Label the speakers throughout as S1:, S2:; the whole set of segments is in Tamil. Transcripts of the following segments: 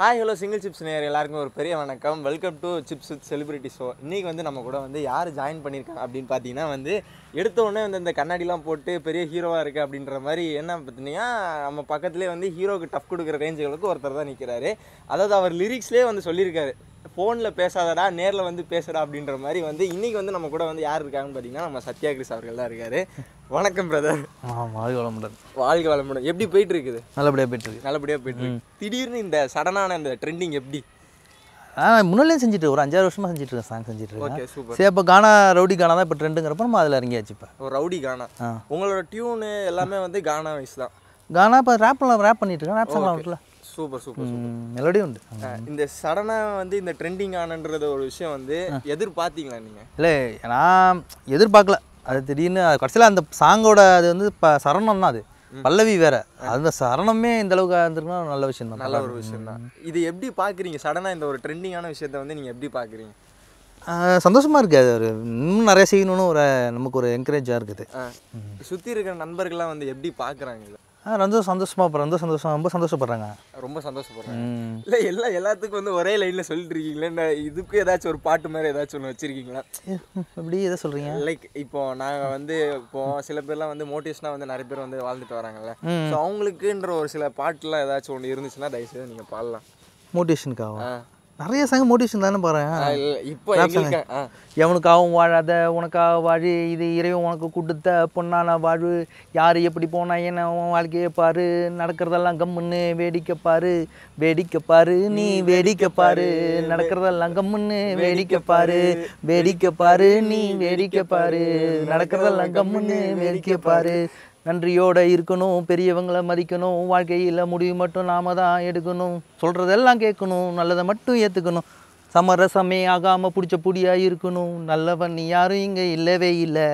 S1: ஹாய் ஹலோ சிங்கிள் சிப்ஸ் நேர் எல்லாருக்கும் ஒரு பெரிய வணக்கம் welcome to chips with celebrity show இன்றைக்கி வந்து நம்ம கூட வந்து யார் ஜாயின் பண்ணியிருக்காங்க அப்படின்னு பார்த்தீங்கன்னா வந்து எடுத்த உடனே வந்து இந்த கண்ணாடிலாம் போட்டு பெரிய ஹீரோவாக இருக்குது அப்படின்ற மாதிரி என்ன பார்த்தீங்கன்னா நம்ம பக்கத்துலேயே வந்து ஹீரோவுக்கு டஃப் கொடுக்குற ரேஞ்சுகளுக்கு ஒருத்தர் தான் நிற்கிறாரு அதாவது அவர் லிரிக்ஸ்லேயே வந்து சொல்லியிருக்காரு ஃபோனில் பேசாதடா நேரில் வந்து பேசுகிறா அப்படின்ற மாதிரி வந்து இன்றைக்கி வந்து நம்ம கூட வந்து யார் இருக்காங்கன்னு பார்த்தீங்கன்னா நம்ம சத்யா அவர்கள் தான் இருக்கார் வணக்கம் பிரதர் வாழ்க வளமுடன் வாழ்க வளமுடன் எப்படி போயிட்டு இருக்குது
S2: நல்லபடியாக போயிட்டு இருக்கு
S1: நல்லபடியாக போயிட்டு இருக்கு திடீர்னு இந்த சடனான இந்த ட்ரெண்டிங் எப்படி
S2: முன்னாடியே செஞ்சுட்டு ஒரு அஞ்சாறு வருஷமாக செஞ்சுட்டு இருக்கேன் சாங் செஞ்சுட்டு இருக்கேன் சரி அப்போ கானா ரவுடி கானா தான் இப்போ ட்ரெண்டுங்கிறப்ப நம்ம அதில் இறங்கியாச்சு இப்போ
S1: ஒரு ரவுடி கானா உங்களோட டியூனு எல்லாமே வந்து கானா வைஸ் தான்
S2: கானா இப்போ ரேப்லாம் ரேப் பண்ணிட்டு இருக்கேன் ரேப் சாங்லாம் இருக்குல்ல சூப்பர் சூப்பர் மெலடி உண்டு
S1: இந்த சடனாக வந்து இந்த ட்ரெண்டிங் ஆனன்றத ஒரு விஷயம் வந்து எதிர்பார்த்தீங்களா நீங்கள்
S2: இல்லை நான் எதிர்பார்க்கல அது திடீர்னு அது கடைசியில் அந்த சாங்கோட அது வந்து இப்போ சரணம் தான் அது பல்லவி வேற அந்த சரணமே இந்த அளவுக்கு இருந்திருக்குன்னா நல்ல விஷயம் தான் நல்ல ஒரு விஷயம் தான்
S1: இது எப்படி பார்க்குறீங்க சடனாக இந்த ஒரு ட்ரெண்டிங்கான விஷயத்த வந்து நீங்கள் எப்படி பார்க்குறீங்க
S2: சந்தோஷமாக இருக்கு அது ஒரு இன்னும் நிறைய செய்யணும்னு ஒரு நமக்கு ஒரு என்கரேஜாக இருக்குது
S1: சுற்றி இருக்கிற நண்பர்கள்லாம் வந்து எப்படி பார்க்குறாங்க
S2: ரொம்ப சந்தோஷமாக ரொம்ப சந்தோஷம் ரொம்ப சந்தோஷப்படுறாங்க
S1: ரொம்ப சந்தோஷப்படுறேன் இல்லை எல்லா எல்லாத்துக்கும் வந்து ஒரே லைனில் சொல்லிட்டு இருக்கீங்களா இதுக்கு ஏதாச்சும் ஒரு பாட்டு மாதிரி ஏதாச்சும் ஒன்று வச்சிருக்கீங்களா
S2: எப்படி எதை சொல்கிறீங்க
S1: லைக் இப்போ நாங்கள் வந்து இப்போ சில பேர்லாம் வந்து மோட்டிவேஷனாக வந்து நிறைய பேர் வந்து வாழ்ந்துட்டு வராங்கல்ல ஸோ அவங்களுக்குன்ற ஒரு சில பாட்டுலாம் ஏதாச்சும் ஒன்று இருந்துச்சுன்னா தயவுசெய்து நீங்கள் பாடலாம்
S2: மோட்டிவேஷனுக்காக நிறைய சங்கம் மோட்டிவேஷன் தானே பாருங்க இப்போ எவனுக்காகவும் வாழாத உனக்காக வாழு இது இறைவன் உனக்கு கொடுத்த பொண்ணான வாழ்வு யார் எப்படி போனா என்ன உன் வாழ்க்கையை பாரு நடக்கிறதெல்லாம் கம்முன்னு வேடிக்கை பாரு வேடிக்கை பாரு நீ வேடிக்கை பாரு நடக்கிறதெல்லாம் கம்முன்னு வேடிக்கை பாரு வேடிக்கை பாரு நீ வேடிக்கை பாரு நடக்கிறதெல்லாம் கம்முன்னு வேடிக்கை பாரு நன்றியோடு இருக்கணும் பெரியவங்களை மதிக்கணும் வாழ்க்கையில் முடிவு மட்டும் நாம் தான் எடுக்கணும் சொல்கிறதெல்லாம் கேட்கணும் நல்லதை மட்டும் ஏற்றுக்கணும் சமரசமே ஆகாமல் பிடிச்ச புடியாக இருக்கணும் நல்லவன் யாரும் இங்கே இல்லவே இல்லை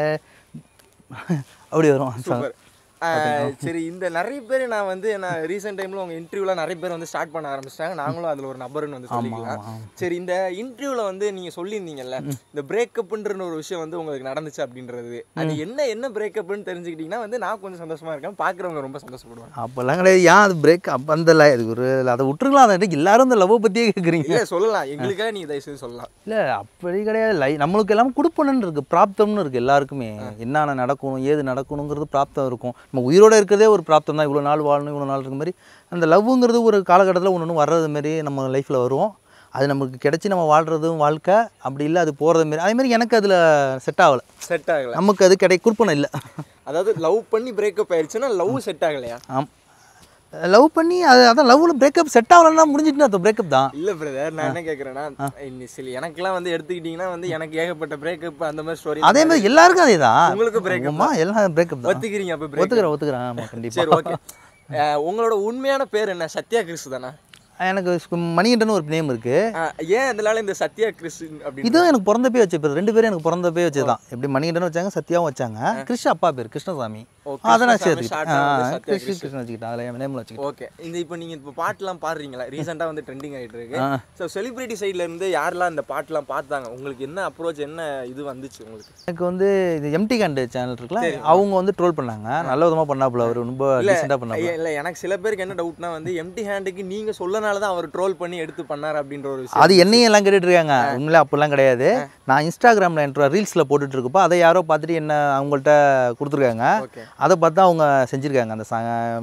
S2: அப்படி வரும் சரி
S1: இந்த நிறைய பேர் நான் வந்து நான் ரீசெண்ட் டைமில் உங்கள் இன்டர்வியூல நிறைய பேர் வந்து ஸ்டார்ட் பண்ண ஆரம்பிச்சிட்டாங்க நாங்களும் அதில் ஒரு நபர்னு வந்து சொல்லிக்கலாம் சரி இந்த இன்டர்வியூல வந்து நீங்கள் சொல்லியிருந்தீங்கல்ல இந்த பிரேக்கப்ன்ற ஒரு விஷயம் வந்து உங்களுக்கு நடந்துச்சு அப்படின்றது அது என்ன என்ன பிரேக்கப்னு தெரிஞ்சுக்கிட்டிங்கன்னா வந்து நான் கொஞ்சம் சந்தோஷமாக இருக்கேன் பார்க்குறவங்க ரொம்ப சந்தோஷப்படுவாங்க
S2: அப்போல்லாம் கிடையாது ஏன் அது அப் அந்த ஒரு அதை விட்டுருக்கலாம் அதை எல்லாரும் இந்த லவ் பற்றியே கேட்குறீங்க இல்ல சொல்லலாம் எங்களுக்காக
S1: நீங்கள் செய்து சொல்லலாம்
S2: இல்லை அப்படி கிடையாது லை நம்மளுக்கு எல்லாம் கொடுப்பணுன்னு இருக்குது பிராப்தம்னு இருக்குது எல்லாருக்குமே என்னென்ன நடக்கணும் ஏது நடக்கணுங்கிறது பிராப்தம் இருக்கும் நம்ம உயிரோடு இருக்கிறதே ஒரு பிராப்தம் தான் இவ்வளோ நாள் வாழணும் இவ்வளோ நாள் இருக்கிற மாதிரி அந்த லவ்ங்கிறது ஒரு காலகட்டத்தில் ஒன்று ஒன்று வர்றது மாரி நம்ம லைஃப்பில் வரும் அது நமக்கு கிடச்சி நம்ம வாழ்கிறதும் வாழ்க்கை அப்படி இல்லை அது போகிறது மாரி அதேமாரி எனக்கு அதில் செட் ஆகலை
S1: செட் ஆகலை நமக்கு
S2: அது கிடை குறிப்பணம் இல்லை
S1: அதாவது லவ் பண்ணி பிரேக்கப் ஆயிடுச்சுன்னா லவ் செட் ஆகலையா
S2: ஆமாம் லவ் பண்ணி அது அதான் லவ்வில் பிரேக்கப் செட் ஆகலன்னா முடிஞ்சிட்டு பிரேக்கப் தான்
S1: இல்லை பிரதர் நான் என்ன கேட்குறேன்னா சரி எனக்குலாம் வந்து எடுத்துக்கிட்டீங்கன்னா வந்து எனக்கு ஏகப்பட்ட பிரேக்கப் அந்த மாதிரி ஸ்டோரி அதே மாதிரி எல்லாருக்கும் அதே தான் உங்களுக்கு பிரேக்கப்மா எல்லாம் பிரேக்கப் ஒத்துக்கிறீங்க அப்போ ஒத்துக்கிறேன்
S2: ஒத்துக்கிறேன்
S1: உங்களோட உண்மையான பேர் என்ன சத்யா கிறிஸ்து தானே
S2: எனக்கு மணிகண்டன்னு ஒரு நேம் இருக்கு
S1: ஏன் அதனால இந்த சத்யா கிருஷ்ணன் அப்படி இதுவும் எனக்கு
S2: பிறந்தப்பே வச்ச பேர் ரெண்டு பேரும் எனக்கு பிறந்தப்பே வச்சதுதான் எப்படி மணிகண்டன் வச்சாங்க சத்யாவும் வச்சாங்க கிருஷ்ண அப்பா பேர் கிருஷ்ணசாமி அதை நான் சேர்த்துக்கிட்டேன் கிருஷ்ண கிருஷ்ணன் அதில் என் நேம் வச்சுக்கிட்டேன்
S1: ஓகே இந்த இப்போ நீங்கள் இப்போ பாட்டுலாம் பாடுறீங்களா ரீசெண்டாக வந்து ட்ரெண்டிங் ஆகிட்டு இருக்கு ஸோ செலிபிரிட்டி சைட்ல இருந்து யாரெல்லாம் இந்த பாட்டுலாம் பார்த்தாங்க உங்களுக்கு என்ன அப்ரோச் என்ன இது வந்துச்சு உங்களுக்கு
S2: எனக்கு வந்து இது எம்டி காண்டு சேனல் இருக்குல்ல அவங்க வந்து ட்ரோல் பண்ணாங்க நல்ல விதமாக பண்ணாப்புல அவர் ரொம்ப ரீசெண்டாக பண்ணாங்க
S1: இல்லை எனக்கு சில பேருக்கு என்ன டவுட்னா வந்து எம்டி ஹேண்டுக்கு நீங்கள் சொல்லனா அதனால தான் அவர் ட்ரோல் பண்ணி எடுத்து பண்ணார் அப்படின்ற ஒரு விஷயம் அது என்னையும் எல்லாம்
S2: கேட்டுட்டு இருக்காங்க உங்களே அப்படிலாம் கிடையாது நான் இன்ஸ்டாகிராமில் என்ற ரீல்ஸில் போட்டுட்டு இருக்கப்போ அதை யாரோ பார்த்துட்டு என்ன அவங்கள்ட்ட கொடுத்துருக்காங்க அதை பார்த்து அவங்க செஞ்சுருக்காங்க அந்த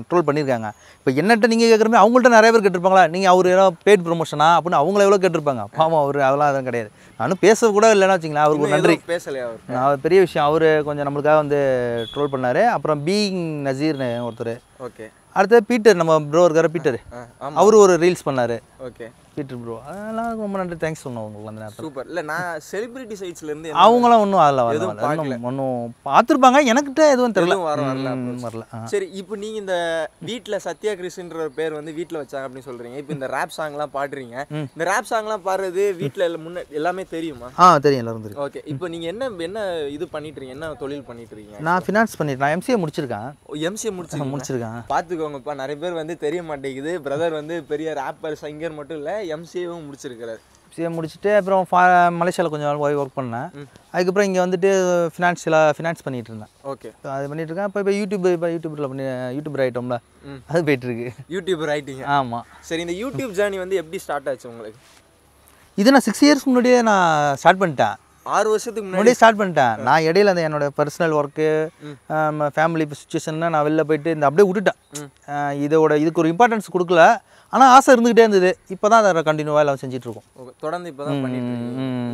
S2: ட்ரோல் பண்ணியிருக்காங்க இப்போ என்னட்ட நீங்கள் கேட்குறமே அவங்கள்ட்ட நிறைய பேர் கேட்டிருப்பாங்களா நீங்கள் அவர் ஏதோ பேட் ப்ரொமோஷனா அப்படின்னு அவங்கள எவ்வளோ கேட்டிருப்பாங்க பாவம் அவர் அதெல்லாம் அதெல்லாம் கிடையாது நானும் பேச கூட இல்லைன்னா வச்சிங்களா அவருக்கு நன்றி பேசலையா அவர் பெரிய விஷயம் அவர் கொஞ்சம் நம்மளுக்காக வந்து ட்ரோல் பண்ணார் அப்புறம் பீங் நசீர்னு ஒருத்தர் ஓகே அடுத்தது பீட்டர் நம்ம ப்ரோ இருக்கார் பீட்டர் அவரு ஒரு ரீல்ஸ் பண்ணாரு ஓகே பீட்டர் ப்ரோ அதெல்லாம் ரொம்ப நன்றி தேங்க்ஸ் சொன்னோம் உங்களுக்கு அந்த நேரத்தில் சூப்பர்
S1: இல்லை நான் செலிபிரிட்டி சைட்ஸ்லேருந்து அவங்களாம் ஒன்றும் அதில் வரல
S2: ஒன்றும் பார்த்துருப்பாங்க எனக்கிட்ட எதுவும் தெரியல வரல சரி
S1: இப்போ நீங்கள் இந்த வீட்டில் சத்யா கிருஷ்ணன்ற பேர் வந்து வீட்டில் வச்சாங்க அப்படின்னு சொல்கிறீங்க இப்போ இந்த ரேப் சாங்லாம் பாடுறீங்க இந்த ரேப் சாங்லாம் பாடுறது வீட்டில் முன்னே எல்லாமே தெரியுமா ஆ தெரியும் எல்லாரும் தெரியும் ஓகே இப்போ நீங்கள் என்ன என்ன இது பண்ணிட்டு என்ன தொழில் பண்ணிட்டு இருக்கீங்க நான்
S2: ஃபினான்ஸ் பண்ணிட்டு நான் எம்சிஏ முடிச்சிருக்கேன்
S1: எம்சிஏ முடிச்சு முடிச்சிருக்கேன் பார்த்துக்கோங்கப்பா நிறைய பேர் வந்து தெரிய மாட்டேங்குது பிரதர் வந்து பெரிய ரேப்பர் சிங்கர் மட்டும் இல்லை எம்சிஏவும் முடிச்சிருக்கிறார்
S2: எம்சிஏ முடிச்சுட்டு அப்புறம் ஃபா மலேசியாவில் கொஞ்சம் நாள் ஒர்க் பண்ணேன் அதுக்கப்புறம் இங்கே வந்துட்டு ஃபினான்ஷியலாக ஃபினான்ஸ் பண்ணிகிட்டு இருந்தேன் ஓகே அது பண்ணிகிட்டு இருக்கேன் இப்போ இப்போ யூடியூப் இப்போ யூடியூப்பில் பண்ணி யூடியூப் ரைட்டோம்ல அது போயிட்டுருக்கு யூடியூப் ரைட்டிங் ஆமாம்
S1: சரி இந்த யூடியூப் ஜேர்னி வந்து எப்படி ஸ்டார்ட் ஆச்சு உங்களுக்கு
S2: இது நான் சிக்ஸ் இயர்ஸ் முன்னாடியே நான் ஸ்டார்ட் பண்ணிட்டேன்
S1: ஆறு வருஷத்துக்கு முன்னாடி
S2: ஸ்டார்ட் பண்ணிட்டேன் நான் இடையில அந்த என்னோட பர்சனல் ஒர்க்கு ஃபேமிலி சுச்சுவேஷன்னா நான் வெளில போயிட்டு இந்த அப்படியே
S1: விட்டுட்டேன்
S2: இதோட இதுக்கு ஒரு இம்பார்ட்டன்ஸ் கொடுக்கல ஆனால் ஆசை இருந்துகிட்டே இருந்தது இப்போ தான் அதை கண்டினியூவாக எல்லாம் செஞ்சிட்ருக்கோம் தொடர்ந்து இப்போ தான் பண்ணிட்டு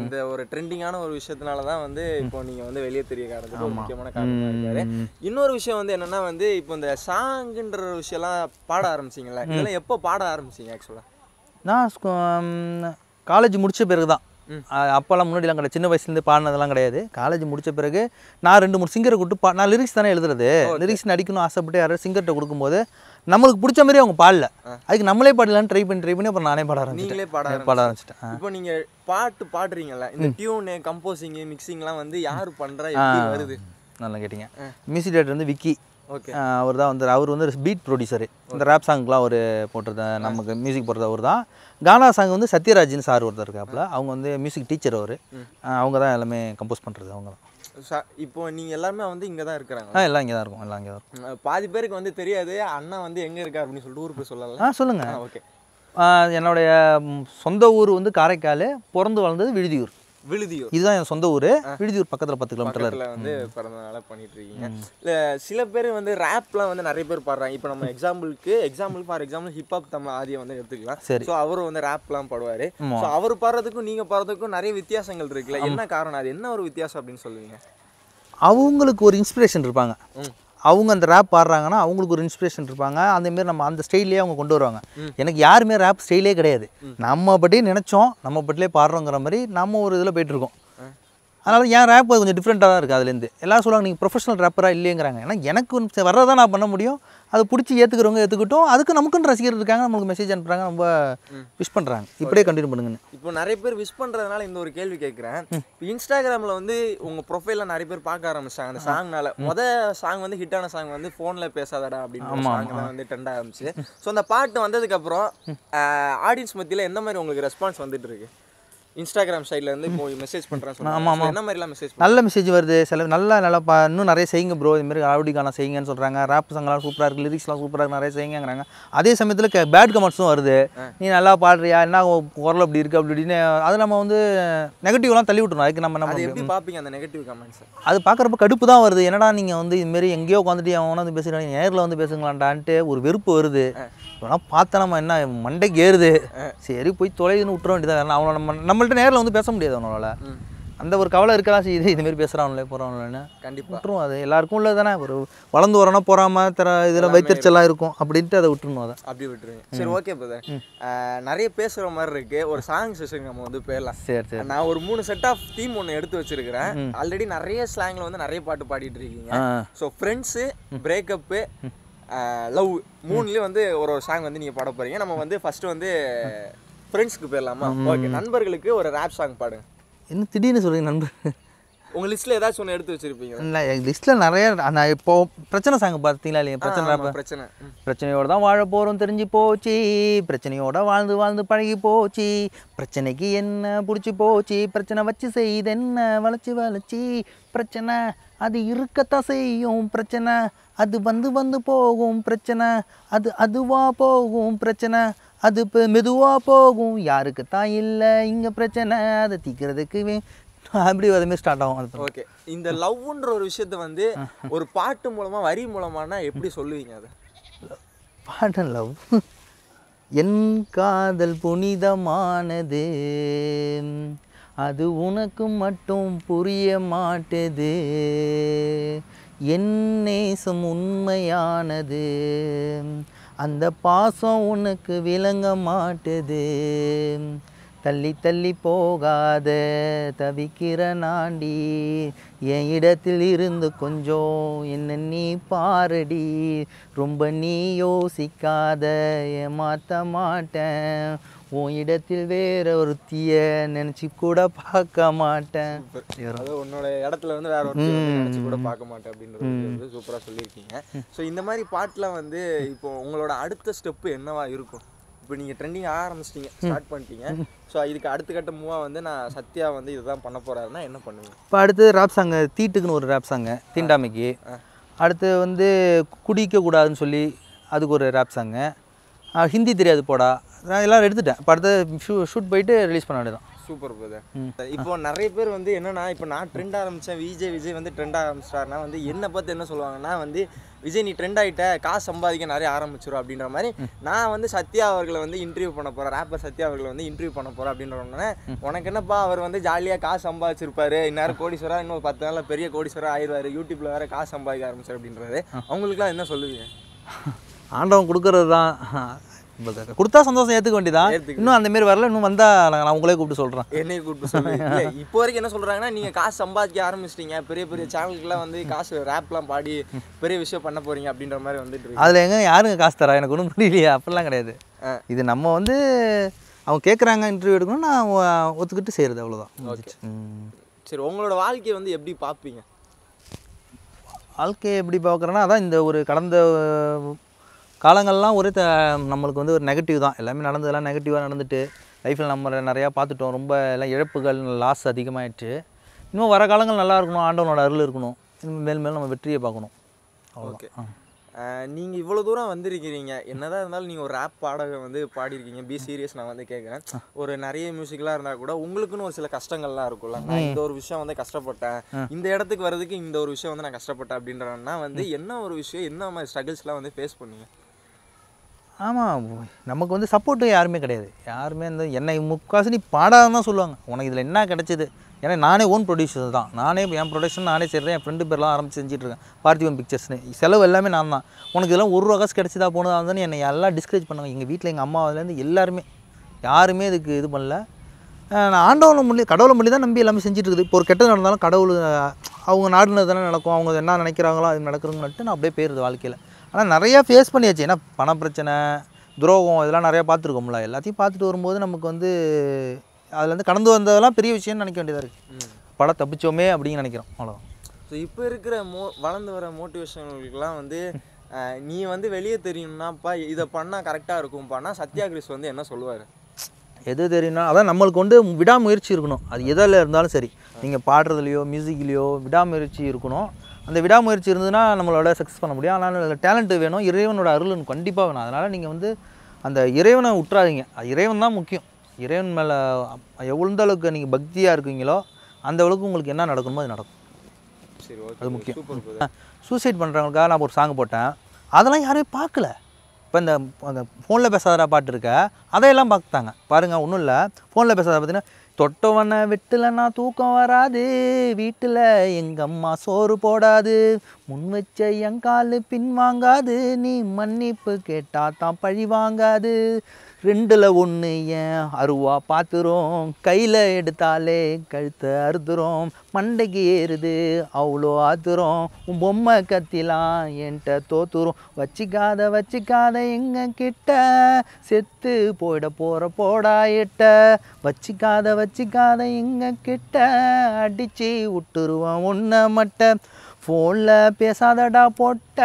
S2: இந்த
S1: ஒரு ட்ரெண்டிங்கான ஒரு விஷயத்தினால தான் வந்து இப்போ நீங்கள் வந்து வெளியே தெரிய காரணத்துக்கு ஒரு முக்கியமான காரணமாக இன்னொரு விஷயம் வந்து என்னென்னா வந்து இப்போ இந்த சாங்குன்ற விஷயம்லாம் பாட ஆரம்பிச்சிங்களா இதெல்லாம் எப்போ பாட ஆரம்பிச்சிங்க ஆக்சுவலாக
S2: நான் காலேஜ் முடித்த பிறகு தான் அப்போல்லாம் முன்னாடிலாம் கிடையாது சின்ன வயசுலேருந்து பாடினதெல்லாம் கிடையாது காலேஜ் முடித்த பிறகு நான் ரெண்டு மூணு சிங்கரை கூப்பிட்டு பா நான் லிரிக்ஸ் தானே எழுதுறது லிரிக்ஸ் நடிக்கணும் ஆசைப்பட்டு யாராவது சிங்கர்கிட்ட கொடுக்கும்போது நம்மளுக்கு பிடிச்ச மாதிரி அவங்க பாடல அதுக்கு நம்மளே பாடலான்னு ட்ரை பண்ணி ட்ரை பண்ணி அப்புறம் நானே பாட நீங்களே பாட பாட ஆரம்பிச்சிட்டேன்
S1: இப்போ நீங்கள் பாட்டு பாடுறீங்கல்ல இந்த டியூனு கம்போசிங்கு மிக்சிங்லாம் வந்து யார் பண்ணுறா வருது
S2: நல்லா கேட்டிங்க மியூசிக் டேரக்டர் வந்து விக்கி அவர் தான் வந்து அவர் வந்து பீட் ப்ரொடியூசர் இந்த ரேப் சாங்க்குலாம் அவர் போட்டிருந்த நமக்கு மியூசிக் போடுறது அவர் தான் கானா சாங் வந்து சத்யராஜ்னு சார் ஒருத்தர் இருக்காப்புல அவங்க வந்து மியூசிக் டீச்சர் அவர் அவங்க தான் எல்லாமே கம்போஸ் பண்ணுறது அவங்க தான்
S1: இப்போ நீங்கள் எல்லாருமே வந்து இங்கே தான் இருக்கிறாங்க
S2: எல்லாம் இங்கே தான் இருக்கும் எல்லாம் இங்கே தான்
S1: இருக்கும் பாதி பேருக்கு வந்து தெரியாது அண்ணா வந்து எங்கே இருக்கா அப்படின்னு சொல்லிட்டு ஊருக்கு சொல்லலாம் ஆ சொல்லுங்கள் ஓகே
S2: என்னுடைய சொந்த ஊர் வந்து காரைக்கால் பிறந்து வளர்ந்தது விழுதியூர்
S1: விழுதியூர் இதுதான்
S2: என் சொந்த ஊர் விழுதியூர் பக்கத்தில் பத்து கிலோமீட்டரில் வந்து
S1: பிறந்தனால பண்ணிட்டு இருக்கீங்க இல்லை சில பேர் வந்து ரேப்லாம் வந்து நிறைய பேர் பாடுறாங்க இப்போ நம்ம எக்ஸாம்பிளுக்கு example for example hip hop Tamil ஆதியை வந்து எடுத்துக்கலாம் சரி ஸோ அவரும் வந்து ரேப்லாம் பாடுவார் ஸோ அவர் பாடுறதுக்கும் நீங்கள் பாடுறதுக்கும் நிறைய வித்தியாசங்கள் இருக்குல்ல என்ன காரணம் அது என்ன ஒரு வித்தியாசம் அப்படின்னு சொல்லுவீங்க
S2: அவங்களுக்கு ஒரு இன்ஸ்பிரேஷன் இருப்பாங்க அவங்க அந்த ரேப் பாடுறாங்கன்னா அவங்களுக்கு ஒரு இன்ஸ்பிரேஷன் இருப்பாங்க அந்தமாரி நம்ம அந்த ஸ்டைல்லே அவங்க கொண்டு வருவாங்க எனக்கு யாருமே ரேப் ஸ்டைலே கிடையாது நம்ம பட்டியே நினச்சோம் நம்ம பட்டிலே பாடுறோங்கிற மாதிரி நம்ம ஒரு இதில் போயிட்டுருக்கோம் அதனால் என் ரேப் கொஞ்சம் டிஃப்ரெண்ட்டாக தான் இருக்குது அதுலேருந்து எல்லாம் சொல்லுவாங்க நீங்கள் ப்ரொஃபஷனல் ரேப்பராக இல்லைங்கிறாங்க ஏன்னா எனக்கு வர்றதை நான் பண்ண முடியும் அது பிடிச்சி ஏற்றுக்கிறவங்க ஏற்றுக்கிட்டோம் அதுக்கு நமக்குன்னு ரசிகர் இருக்காங்க நம்மளுக்கு மெசேஜ் அனுப்புகிறாங்க ரொம்ப விஷ் பண்ணுறாங்க இப்படியே கண்டினியூ பண்ணுங்கன்னு
S1: இப்போ நிறைய பேர் விஷ் பண்ணுறதுனால இந்த ஒரு கேள்வி கேட்குறேன் இப்போ இன்ஸ்டாகிராமில் வந்து உங்கள் ப்ரொஃபைலில் நிறைய பேர் பார்க்க ஆரம்பிச்சாங்க அந்த சாங்னால மொதல் சாங் வந்து ஹிட்டான சாங் வந்து ஃபோனில் பேசாதடா அப்படின்னு சாங் தான் வந்து ட்ரெண்ட் ஆரம்பிச்சு ஸோ அந்த பாட்டு வந்ததுக்கப்புறம் ஆடியன்ஸ் மத்தியில் எந்த மாதிரி உங்களுக்கு ரெஸ்பான்ஸ் வந்துட்டு இருக்கு இன்ஸ்டாகிராம் சைடில் இருந்து இப்போ மெசேஜ் பண்ணுறேன் ஆமாம் ஆமாம் என்ன மாதிரிலாம் மெசேஜ் நல்ல
S2: மெசேஜ் வருது சில நல்லா நல்லா பா இன்னும் நிறைய செய்யுங்க ப்ரோ இதுமாரி ஆடி கானா செய்யுங்கன்னு சொல்கிறாங்க ரேப் சாங்லாம் சூப்பராக இருக்குது லிரிக்ஸ்லாம் சூப்பராக நிறைய செய்யுங்கிறாங்க அதே சமயத்தில் பேட் கமெண்ட்ஸும் வருது நீ நல்லா பாடுறியா என்ன குரல் அப்படி இருக்குது அப்படி இப்படின்னு அது நம்ம வந்து நெகட்டிவ்லாம் தள்ளி விட்டுரும் அதுக்கு நம்ம நம்ம எப்படி
S1: பார்ப்பீங்க அந்த நெகட்டிவ் கமெண்ட்ஸ்
S2: அது பார்க்குறப்ப கடுப்பு தான் வருது என்னடா நீங்கள் வந்து இதுமாரி எங்கேயோ உட்காந்துட்டு அவன் வந்து பேசுகிறீங்க நேரில் வந்து பேசுங்களான்டான்ட்டு ஒரு வெறுப்பு வருது இப்போலாம் பார்த்தா நம்ம என்ன மண்டைக்கு ஏறுது சரி போய் தொலைதுன்னு விட்டுற வேண்டியதாக வேணும் அவனை நம்ம நம்மள்ட்ட நேரில் வந்து பேச முடியாது அவனால அந்த ஒரு கவலை இருக்கலாம் செய்யுது இதுமாரி பேசுகிறாங்களே போகிறாங்களேன்னு கண்டிப்பாக விட்டுரும் அது எல்லாருக்கும் உள்ளது தானே ஒரு வளர்ந்து வரணும் போகாம தர இதில் வைத்தறிச்சலாக இருக்கும் அப்படின்ட்டு அதை விட்டுருணும் அதை
S1: அப்படி விட்டுருங்க சரி ஓகே பிரதர் நிறைய பேசுகிற மாதிரி இருக்கு ஒரு சாங் செஷன் நம்ம வந்து பேரலாம் சரி சரி நான் ஒரு மூணு செட் ஆஃப் தீம் ஒன்று எடுத்து வச்சிருக்கிறேன் ஆல்ரெடி நிறைய ஸ்லாங்கில் வந்து நிறைய பாட்டு பாடிட்டு இருக்கீங்க ஸோ ஃப்ரெண்ட்ஸு பிரேக்கப்பு லவ் மூணுலேயும் வந்து ஒரு ஒரு சாங் வந்து நீங்கள் பாட போகிறீங்க நம்ம வந்து ஃபஸ்ட்டு வந்து ஃப்ரெண்ட்ஸ்க்கு போயிடலாமா ஓகே நண்பர்களுக்கு ஒரு ரேப் சாங் பாடுங்க
S2: என்ன திடீர்னு சொல்கிறீங்க நண்பர்
S1: உங்கள் லிஸ்ட்டில் ஏதாச்சும் ஒன்று எடுத்து வச்சிருப்பீங்க இல்லை
S2: எங்கள் லிஸ்ட்டில் நிறைய நான் இப்போ பிரச்சனை சாங் பார்த்தீங்களா
S1: இல்லையா பிரச்சனை பிரச்சனை
S2: பிரச்சனையோடு தான் வாழ போகிறோம் தெரிஞ்சு போச்சு பிரச்சனையோட வாழ்ந்து வாழ்ந்து பழகி போச்சு பிரச்சனைக்கு என்ன பிடிச்சி போச்சு பிரச்சனை வச்சு செய்து என்ன வளைச்சி வளைச்சி பிரச்சனை அது இருக்கத்தான் செய்யும் பிரச்சனை அது வந்து வந்து போகும் பிரச்சனை அது அதுவாக போகும் பிரச்சனை அது இப்போ மெதுவாக போகும் யாருக்கு தான் இல்லை இங்கே பிரச்சனை அதை தீக்கிறதுக்கு அப்படி அதுமாரி ஸ்டார்ட் ஆகும்
S1: ஓகே இந்த லவ்ன்ற ஒரு விஷயத்த வந்து ஒரு பாட்டு மூலமாக வரி மூலமானா எப்படி சொல்லுவீங்க அதை
S2: பாட்டு லவ் என் காதல் புனிதமானது அது உனக்கு மட்டும் புரிய மாட்டுது என் நேசம் உண்மையானது அந்த பாசம் உனக்கு விளங்க மாட்டுது தள்ளி தள்ளி போகாத தவிக்கிற நாண்டி என் இடத்தில் இருந்து கொஞ்சம் என்ன நீ பாரடி ரொம்ப நீ யோசிக்காத ஏமாற்ற மாட்டேன் உன் இடத்தில் வேற ஒருத்திய நினைச்சு கூட பார்க்க மாட்டேன்
S1: உன்னோட இடத்துல வந்து வேற ஒரு நினைச்சு கூட பார்க்க மாட்டேன் அப்படின்றது வந்து சூப்பராக சொல்லியிருக்கீங்க ஸோ இந்த மாதிரி பாட்டுலாம் வந்து இப்போ உங்களோட அடுத்த ஸ்டெப்பு என்னவா இருக்கும் இப்போ நீங்கள் ட்ரெண்டிங் ஆரம்பிச்சிட்டீங்க ஸ்டார்ட் பண்ணிட்டீங்க ஸோ இதுக்கு அடுத்த கட்ட மூவாக வந்து நான் சத்யா வந்து இதுதான் பண்ண போகிறாருன்னா என்ன பண்ணுவேன்
S2: இப்போ அடுத்து ராப் சாங் தீட்டுக்குன்னு ஒரு ரேப் சாங்கு தீண்டாமைக்கு அடுத்து வந்து குடிக்கக்கூடாதுன்னு சொல்லி அதுக்கு ஒரு ராப் சாங்கு ஹிந்தி தெரியாது போடா நான் எல்லாம் எடுத்துட்டேன் இப்போ ஷூ ஷூட் போயிட்டு ரிலீஸ் பண்ண வேண்டியதான்
S1: சூப்பர் பிரதர் இப்போ நிறைய பேர் வந்து என்னன்னா இப்போ நான் ட்ரெண்ட் ஆரம்பித்தேன் விஜய் விஜய் வந்து ட்ரெண்ட் ஆரம்பிச்சிட்டாருன்னா வந்து என்னை பார்த்து என்ன சொல்லுவாங்கன்னா வந்து விஜய் நீ ட்ரெண்ட் ஆகிட்ட காசு சம்பாதிக்க நிறைய ஆரம்பிச்சிடும் அப்படின்ற மாதிரி நான் வந்து சத்யா அவர்களை வந்து இன்டர்வியூ பண்ண போகிறேன் ரேப்பர் சத்யா அவர்களை வந்து இன்டர்வியூ பண்ண போகிறேன் அப்படின்றோன்னே உனக்கு என்னப்பா அவர் வந்து ஜாலியாக காசு சம்பாதிச்சிருப்பாரு இந்நேரம் கோடீஸ்வரா இன்னும் ஒரு பத்து நாளில் பெரிய கோடீஸ்வரா ஆயிடுவார் யூடியூப்பில் வேறு காசு சம்பாதிக்க ஆரம்பிச்சார் அப்படின்றது அவங்களுக்குலாம் என்ன சொல்லுவீங்க
S2: ஆண்டவன் கொடுக்கறது தான் கொடுத்தா சந்தோஷம் ஏற்றுக்க வேண்டியதான் இன்னும் அந்த மாதிரி வரல இன்னும் வந்தா நான் உங்களே கூப்பிட்டு சொல்கிறேன்
S1: என்னைய கூப்பிட்டு சொல்றேன் இப்போ வரைக்கும் என்ன சொல்கிறாங்கன்னா நீங்கள் காசு சம்பாதிக்க ஆரம்பிச்சிட்டீங்க பெரிய பெரிய சேனலுக்குலாம் வந்து காசு ரேப்லாம் பாடி பெரிய விஷயம் பண்ண போகிறீங்க அப்படின்ற மாதிரி வந்துட்டு அதில் எங்கே
S2: யாருங்க காசு தரா எனக்கு ஒன்றும்
S1: புரியலையே அப்படிலாம் கிடையாது
S2: இது நம்ம வந்து அவங்க கேட்குறாங்க இன்டர்வியூ எடுக்கணும் நான் ஒத்துக்கிட்டு செய்கிறது அவ்வளோதான்
S1: சரி உங்களோட வாழ்க்கையை வந்து எப்படி பார்ப்பீங்க
S2: வாழ்க்கையை எப்படி பார்க்குறேன்னா அதான் இந்த ஒரு கடந்த காலங்கள்லாம் ஒரே த நம்மளுக்கு வந்து ஒரு நெகட்டிவ் தான் எல்லாமே நடந்ததெல்லாம் நெகட்டிவாக நடந்துட்டு லைஃப்பில் நம்ம நிறையா பார்த்துட்டோம் ரொம்ப எல்லாம் இழப்புகள் லாஸ் அதிகமாகிடுச்சு இன்னும் வர காலங்கள் நல்லா இருக்கணும் ஆண்டவனோட அருள் இருக்கணும் இன்னும் மேல் மேலும் நம்ம வெற்றியை பார்க்கணும் ஓகே
S1: நீங்கள் இவ்வளோ தூரம் வந்திருக்கிறீங்க என்னதான் இருந்தாலும் நீங்கள் ஒரு ரேப் பாடகை வந்து பாடியிருக்கீங்க பி சீரியஸ் நான் வந்து கேட்குறேன் ஒரு நிறைய மியூசிக்லாம் இருந்தால் கூட உங்களுக்குன்னு ஒரு சில கஷ்டங்கள்லாம் இருக்கும்ல நான் இந்த ஒரு விஷயம் வந்து கஷ்டப்பட்டேன் இந்த இடத்துக்கு வர்றதுக்கு இந்த ஒரு விஷயம் வந்து நான் கஷ்டப்பட்டேன் அப்படின்றன்னா வந்து என்ன ஒரு விஷயம் என்ன மாதிரி ஸ்ட்ரகிள்ஸ்லாம் வந்து ஃபேஸ் பண்ணீங்க
S2: ஆமாம் நமக்கு வந்து சப்போர்ட்டு யாருமே கிடையாது யாருமே இந்த என்னை முக்காசு நீ பாடாதான் தான் சொல்லுவாங்க உனக்கு இதில் என்ன கிடச்சிது ஏன்னா நானே ஓன் ப்ரொடியூசர் தான் நானே என் ப்ரொடக்ஷன் நானே செய்கிறேன் என் ஃப்ரெண்டு பேர்லாம் ஆரம்பிச்சு செஞ்சுட்ருக்கேன் பார்த்திபன் பிக்சர்ஸ்னு செலவு எல்லாமே நான் தான் உனக்கு இதெல்லாம் ஒரு ரூபா காசு கிடச்சிதா போனதாக இருந்தாலும் என்னை எல்லாம் டிஸ்கரேஜ் பண்ணுவாங்க எங்கள் வீட்டில் எங்கள் அம்மாவிலேருந்து எல்லாருமே யாருமே இதுக்கு இது பண்ணல நான் ஆண்டவன் மொழி கடவுளை மொழி தான் நம்பி எல்லாமே செஞ்சுட்டு இருக்குது இப்போ ஒரு கெட்டது நடந்தாலும் கடவுள் அவங்க நாடுனது தானே நடக்கும் அவங்க என்ன நினைக்கிறாங்களோ அது நடக்கிறோங்கன்ட்டு நான் அப்படியே போயிருது வாழ்க்கையில் ஆனால் நிறையா ஃபேஸ் பண்ணியாச்சு ஏன்னா பண பிரச்சனை துரோகம் இதெல்லாம் நிறையா பார்த்துருக்கோம்ல எல்லாத்தையும் பார்த்துட்டு வரும்போது நமக்கு வந்து அதில் வந்து கடந்து வந்ததெல்லாம் பெரிய விஷயம்னு நினைக்க வேண்டியதாக இருக்குது படம் தப்பிச்சோமே அப்படின்னு நினைக்கிறோம் அவ்வளோ
S1: ஸோ இப்போ இருக்கிற மோ வளர்ந்து வர மோட்டிவேஷன்களுக்கெல்லாம் வந்து நீ வந்து வெளியே தெரியும்னாப்பா இதை பண்ணால் கரெக்டாக இருக்கும் பண்ணால் சத்யாகிரிஸ் வந்து என்ன சொல்லுவார்
S2: எது தெரியும்னா அதான் நம்மளுக்கு வந்து விடாமுயற்சி இருக்கணும் அது எதில் இருந்தாலும் சரி நீங்கள் பாடுறதுலையோ மியூசிக்லேயோ விடாமுயற்சி இருக்கணும் அந்த விடாமுயற்சி இருந்ததுன்னா நம்மளோட சக்ஸஸ் பண்ண முடியும் ஆனால் டேலண்ட்டு வேணும் இறைவனோட அருள் கண்டிப்பாக வேணும் அதனால் நீங்கள் வந்து அந்த இறைவனை விட்டுறாதீங்க இறைவன் தான் முக்கியம் இறைவன் மேலே எவ்வளோ அளவுக்கு நீங்கள் பக்தியாக இருக்கீங்களோ அந்த அளவுக்கு உங்களுக்கு என்ன நடக்கணுமோ அது நடக்கும் அது முக்கியம் சூசைட் பண்ணுறவங்களுக்காக நான் ஒரு சாங் போட்டேன் அதெல்லாம் யாருமே பார்க்கல இப்போ இந்த ஃபோனில் பேசாதரா பாட்டு இருக்க அதையெல்லாம் பார்த்தாங்க பாருங்கள் ஒன்றும் இல்லை ஃபோனில் பேசாத பார்த்தீங்கன்னா தொட்டவனை வெட்டலைன்னா தூக்கம் வராது வீட்டில் எங்கள் அம்மா சோறு போடாது முன் வச்ச என் காலு பின் வாங்காது நீ மன்னிப்பு கேட்டால் தான் பழி வாங்காது ரெண்டில் ஒன்று ஏன் அருவா பார்த்துறோம் கையில் எடுத்தாலே கழுத்தை அறுத்துறோம் மண்டைக்கு ஏறுது அவ்வளோ ஆத்துறோம் உன் பொம்மை கத்திலாம் என்கிட்ட தோத்துறோம் வச்சிக்காத வச்சிக்காத எங்க கிட்ட செத்து போயிட போகிற போடா எட்ட வச்சிக்காத வச்சிக்காத எங்க கிட்ட அடித்து விட்டுருவான் ஒன்றை மட்டை ஃபோனில் பேசாதடா போட்ட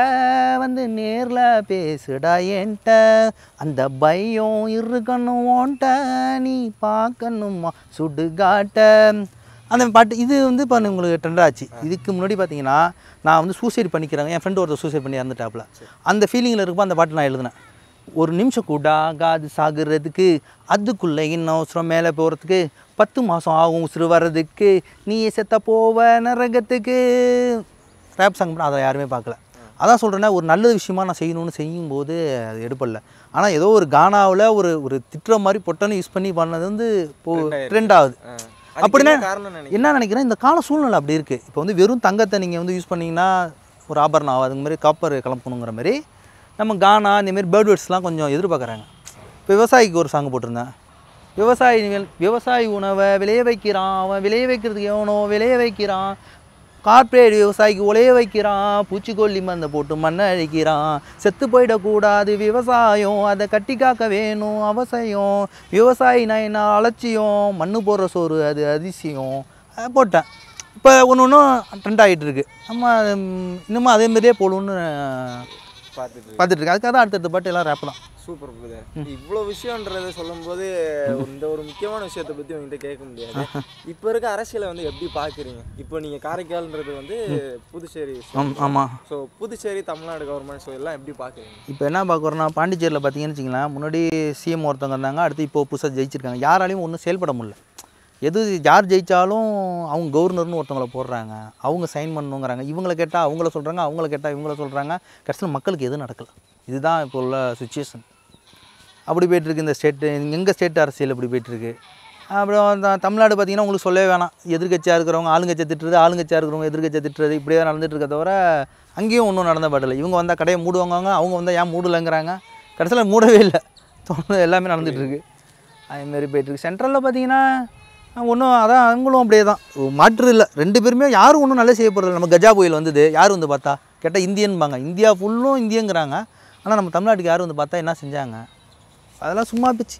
S2: வந்து நேரில் பேசுடா என்கிட்ட அந்த பயம் இருக்கணும் ஓன்ட்ட நீ பார்க்கணுமா சுடுகாட்ட அந்த பாட்டு இது வந்து இப்போ உங்களுக்கு ட்ரெண்ட் ஆச்சு இதுக்கு முன்னாடி பார்த்தீங்கன்னா நான் வந்து சூசைட் பண்ணிக்கிறேன் என் ஃப்ரெண்டு ஒருத்தர் சூசைட் பண்ணி இறந்துட்டாப்புல அந்த ஃபீலிங்கில் இருக்கப்போ அந்த பாட்டு நான் எழுதுனேன் ஒரு நிமிஷம் கூடா காது சாகுறதுக்கு அதுக்குள்ளே இன்னும் அவசரம் மேலே போகிறதுக்கு பத்து மாதம் ஆகும் உசுறு வர்றதுக்கு நீ செத்த போவ நரகத்துக்கு ரேப் சாங் பண்ண அதை யாருமே பார்க்கல அதான் சொல்கிறேன்னா ஒரு நல்ல விஷயமா நான் செய்யணும்னு செய்யும்போது அது எடுப்படல ஆனால் ஏதோ ஒரு கானாவில் ஒரு ஒரு திட்டுற மாதிரி பொட்டன்னு யூஸ் பண்ணி பண்ணது வந்து இப்போ ட்ரெண்ட் ஆகுது அப்படின்னா என்ன நினைக்கிறேன் இந்த கால சூழ்நிலை அப்படி இருக்குது இப்போ வந்து வெறும் தங்கத்தை நீங்கள் வந்து யூஸ் பண்ணிங்கன்னா ஒரு ஆபரணம் ஆகும் மாதிரி காப்பர் கிளம்பணுங்கிற மாதிரி நம்ம கானா இந்தமாரி பேர்ட் வேர்ட்ஸ்லாம் கொஞ்சம் எதிர்பார்க்குறாங்க இப்போ விவசாயிக்கு ஒரு சாங் போட்டிருந்தேன் விவசாயி விவசாயி உணவை விளைய வைக்கிறான் அவன் விளைய வைக்கிறதுக்கு எவனோ விளைய வைக்கிறான் கார்ப்பரேட் விவசாயிக்கு உழைய வைக்கிறான் பூச்சிக்கொல்லி மந்த போட்டு மண்ணை அழிக்கிறான் செத்து போயிடக்கூடாது விவசாயம் அதை கட்டி காக்க வேணும் அவசியம் விவசாயி நான் அலட்சியம் மண் போடுற சோறு அது அதிசயம் போட்டேன் இப்போ ஒன்று ஒன்றும் ட்ரெண்ட் ஆகிட்டு இருக்கு நம்ம இன்னமும் அதேமாதிரியே போடணுன்னு பார்த்துட்டு இருக்கு அதுக்காக தான் அடுத்தடுத்த பாட்டு எல்லாம் ரேப் தான்
S1: சூப்பர் பிரதர் இவ்வளோ விஷயன்றத சொல்லும்போது இந்த ஒரு முக்கியமான விஷயத்தை பற்றி உங்ககிட்ட கேட்க முடியாது இப்போ இருக்க அரசியலை வந்து எப்படி பார்க்குறீங்க இப்போ நீங்கள் காரைக்கால்ன்றது வந்து புதுச்சேரி ஆமாம் so Puducherry Tamil Nadu government so எல்லாம் எப்படி பார்க்குறீங்க
S2: இப்போ என்ன பார்க்குறோம்னா பாண்டிச்சேரியில் பார்த்தீங்கன்னு வச்சிங்களேன் முன்னாடி சிஎம் ஒருத்தவங்க இருந்தாங்க அடுத்து இப்போ புதுசாக ஜெயிச்சிருக்காங்க யாராலையும் ஒன்றும் செயல்பட முடியல எது யார் ஜெயித்தாலும் அவங்க கவர்னர்னு ஒருத்தவங்களை போடுறாங்க அவங்க சைன் பண்ணணுங்கிறாங்க இவங்களை கேட்டால் அவங்கள சொல்கிறாங்க அவங்கள கேட்டால் இவங்கள சொல்கிறாங்க கடைசியில் மக்களுக்கு எதுவும் நடக்கலை இதுதான் இப்போ உள்ள சுச்சுவேஷன் அப்படி போயிட்டுருக்கு இந்த ஸ்டேட்டு எங்கள் ஸ்டேட் அரசியல் இப்படி போயிட்டுருக்கு அப்புறம் அந்த தமிழ்நாடு பார்த்திங்கன்னா உங்களுக்கு சொல்லவே வேணாம் எதிர்கட்சியாக இருக்கிறவங்க ஆளுங்கட்சியை திட்டுறது ஆளுங்கட்சியாக இருக்கிறவங்க எதிர்கட்சியை திட்டுறது இப்படியே நடந்துட்டு இருக்க தவிர அங்கேயும் ஒன்றும் நடந்த பாடலை இவங்க வந்தால் கடையை மூடுவாங்க அவங்க வந்தால் ஏன் மூடலைங்கிறாங்க கடைசியில் மூடவே இல்லை தொடர்ந்து எல்லாமே நடந்துகிட்ருக்கு அதுமாரி போயிட்டுருக்கு சென்ட்ரலில் பார்த்திங்கன்னா ஒன்றும் அதான் அவங்களும் அப்படியே தான் மாற்று இல்லை ரெண்டு பேருமே யாரும் ஒன்றும் நல்லா செய்ய போகிறது நம்ம கஜா புயல் வந்தது யார் வந்து பார்த்தா கேட்டால் இந்தியன்பாங்க இந்தியா ஃபுல்லும் இந்தியங்கிறாங்க ஆனால் நம்ம தமிழ்நாட்டுக்கு யார் வந்து பார்த்தா என்ன செஞ்சாங்க அதெல்லாம் சும்மா பிச்சு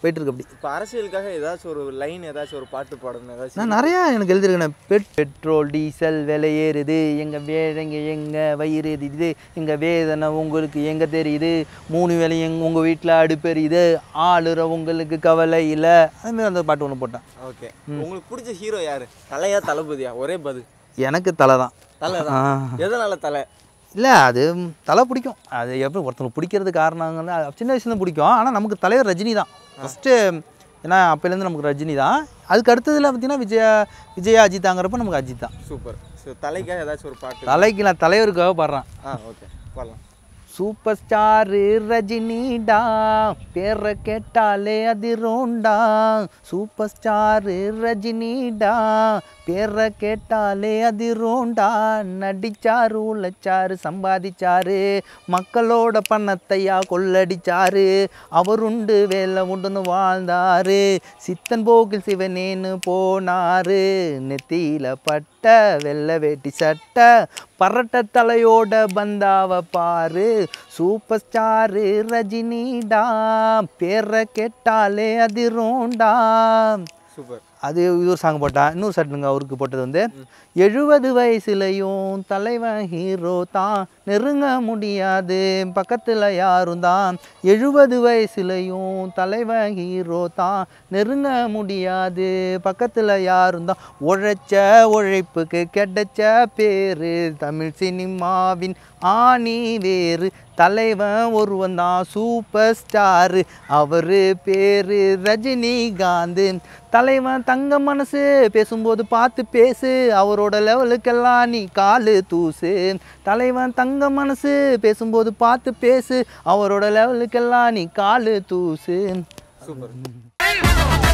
S2: போயிட்டுருக்கு அப்படி
S1: இப்போ அரசியலுக்காக ஏதாச்சும் ஒரு லைன் ஏதாச்சும் ஒரு பாட்டு பாடணும் ஏதாச்சும் நான்
S2: நிறையா எனக்கு எழுதியிருக்கேன் பெட் பெட்ரோல் டீசல் விலை ஏறுது எங்கள் வேலைங்க எங்கள் வயிறு இது எங்கள் வேதனை உங்களுக்கு எங்கே தெரியுது மூணு வேலை எங் உங்கள் வீட்டில் அடுப்பெரியுது ஆளுற உங்களுக்கு கவலை இல்லை அதுமாரி அந்த பாட்டு ஒன்று போட்டேன்
S1: ஓகே உங்களுக்கு பிடிச்ச ஹீரோ யார் தலையா தளபதியா ஒரே பது
S2: எனக்கு தலை தான் தலை தான் எதனால் தலை இல்லை அது தலை பிடிக்கும் அது எப்படி ஒருத்தனுக்கு பிடிக்கிறது காரணங்கள் சின்ன வயசுலேருந்து பிடிக்கும் ஆனால் நமக்கு தலைவர் ரஜினி தான் ஃபஸ்ட்டு ஏன்னா அப்போலேருந்து நமக்கு ரஜினி தான் அதுக்கு அடுத்ததில் பார்த்தீங்கன்னா விஜயா விஜயா அஜித் நமக்கு அஜித் தான் சூப்பர்
S1: தலைக்காக ஏதாச்சும் ஒரு பாட்டு தலைக்கு நான் தலைவருக்காக பாடுறேன் ஆ ஓகே பாடலாம்
S2: சூப்பர் ஸ்டார் ரஜினிடா பேரை கேட்டாலே அதிரோண்டா சூப்பர் ஸ்டார் ரஜினிடா பேரை கேட்டாலே அது ரோண்டா நடிச்சாரு உழைச்சாரு சம்பாதிச்சாரு மக்களோட பணத்தையா கொள்ளடிச்சாரு அவருண்டு வேலை உண்டுன்னு வாழ்ந்தாரு சித்தன் போக்கில் சிவனேன்னு போனாரு நெத்தியில பட்ட வெள்ளை வேட்டி சட்டை பரட்ட தலையோட பந்தாவ பாரு சூப்பர் ஸ்டாரு ரஜினிடா பேரை கேட்டாலே அது ரோண்டா சூப்பர் அது இது ஒரு சாங் போட்டான் இன்னொரு சட்டுங்க அவருக்கு போட்டது வந்து எழுபது வயசுலையும் தலைவன் ஹீரோ தான் நெருங்க முடியாது பக்கத்தில் யாரும் தான் எழுபது வயசுலையும் தலைவன் ஹீரோ தான் நெருங்க முடியாது பக்கத்தில் யாரும் தான் உழைச்ச உழைப்புக்கு கிடைச்ச பேர் தமிழ் சினிமாவின் ஆணி வேறு தலைவன் ஒருவன் தான் சூப்பர் ஸ்டாரு அவர் பேரு ரஜினிகாந்த் தலைவன் தங்க மனசு பேசும்போது பார்த்து பேசு அவரோட லெவலுக்கெல்லாம் நீ காலு தூசு தலைவன் தங்க மனசு பேசும்போது பார்த்து பேசு அவரோட லெவலுக்கெல்லாம் நீ காலு தூசு சூப்பர்